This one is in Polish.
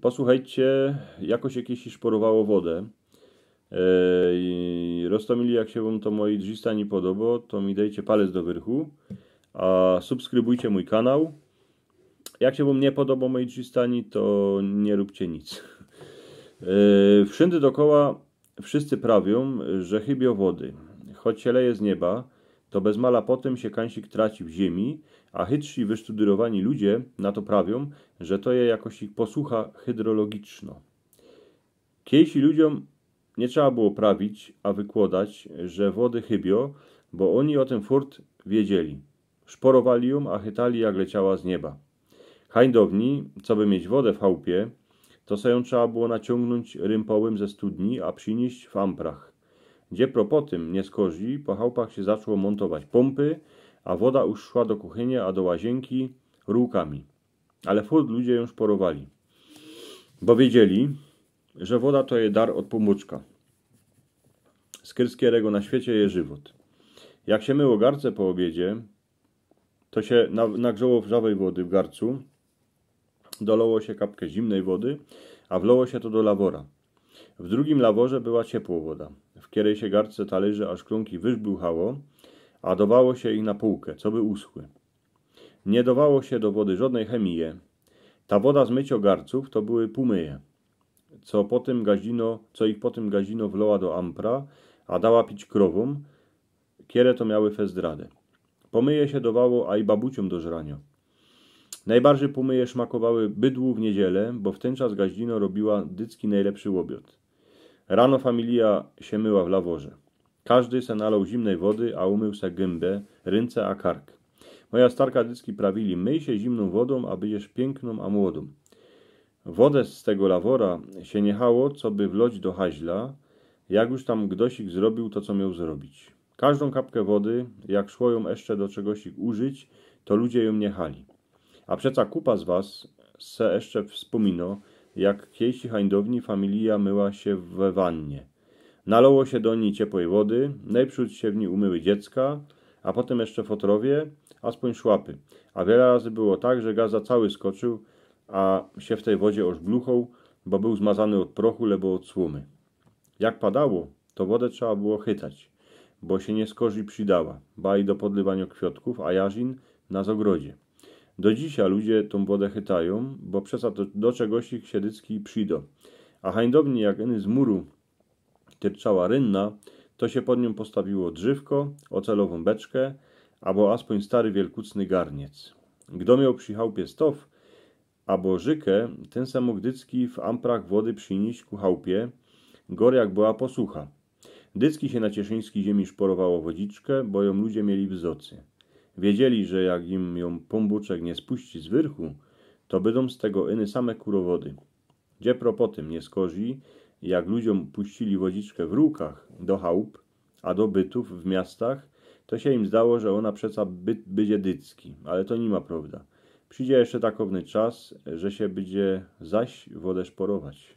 Posłuchajcie, jakoś jakieś szporowało wodę. E, roztomili, jak się wam to moi drzista nie podoba, to mi dajcie palec do wyrchu, a subskrybujcie mój kanał. Jak się wam nie podoba moi drzistani, to nie róbcie nic. E, wszędzie dokoła wszyscy prawią, że chybią wody. Choć się leje z nieba, to bez mala potem się kańsik traci w ziemi, a chytrzy wysztuderowani ludzie na to prawią, że to je jakoś ich posłucha hydrologiczno. Kiejsi ludziom nie trzeba było prawić, a wykładać, że wody chybio, bo oni o ten furt wiedzieli. Szporowali ją, a chytali jak leciała z nieba. Hajdowni, co by mieć wodę w chałupie, to sobie ją trzeba było naciągnąć rympołem ze studni, a przynieść w amprach. Gdzie propo tym nie skozi, po chałupach się zaczęło montować pompy, a woda już szła do kuchyni, a do łazienki rurkami. Ale furt ludzie ją szporowali, bo wiedzieli, że woda to je dar od pomóczka. Skyrskierego na świecie je żywot. Jak się myło garce po obiedzie, to się nagrzało wrzawej wody w garcu, dolało się kapkę zimnej wody, a wlało się to do lawora. W drugim laworze była ciepła woda. W się garce talerzy aż klunki wyżbuchało, a dawało się ich na półkę, co by uschły. Nie dawało się do wody żadnej chemije. Ta woda z myciogarców to były pumyje, co, potem gazino, co ich potem gazino wloła do ampra, a dała pić krowom, kierę to miały fezdradę. Pomyje się dawało, a i babuciom do żrania. Najbardziej pumyje szmakowały bydłu w niedzielę, bo w ten czas gaździno robiła dycki najlepszy łobiot. Rano familia się myła w laworze. Każdy se nalał zimnej wody, a umył se gębę, ręce a kark. Moja starka dyski prawili, myj się zimną wodą, a będziesz piękną a młodą. Wodę z tego lawora się niechało, co by wloć do haźla, jak już tam gdosik zrobił to, co miał zrobić. Każdą kapkę wody, jak szło ją jeszcze do czegoś użyć, to ludzie ją niechali. A przeca kupa z was se jeszcze wspomino, jak kiejsi hańdowni familia myła się we wannie. Nalało się do niej ciepłej wody, najprzód się w niej umyły dziecka, a potem jeszcze fotrowie, a spoń szłapy. A wiele razy było tak, że gaza cały skoczył, a się w tej wodzie ożbluchał, bo był zmazany od prochu lebo od słomy. Jak padało, to wodę trzeba było chytać, bo się nie skorzy przydała, ba i do podlywania kwiatków, a jarzin na zogrodzie. Do dzisiaj ludzie tą wodę chytają, bo przesa to do czegoś ich siedycki przyjdą. A hańdobnie jak eny z muru tyrczała rynna, to się pod nią postawiło drzewko, ocelową beczkę, albo aspoń stary wielkucny garniec. Gdo miał przychałpie stow, albo żykę, ten samogdycki w amprach wody przynieść ku chałupie, gor jak była posucha. Dycki się na cieszyńskiej ziemi szporowało wodziczkę, bo ją ludzie mieli w zocy. Wiedzieli, że jak im ją pombuczek nie spuści z wyrchu, to będą z tego iny same kurowody. Gdzie tym nie skozi, jak ludziom puścili wodziczkę w rukach do chałup, a do bytów w miastach, to się im zdało, że ona przeca byt, będzie dycki, ale to nie ma prawda. Przyjdzie jeszcze takowny czas, że się będzie zaś wodę szporować.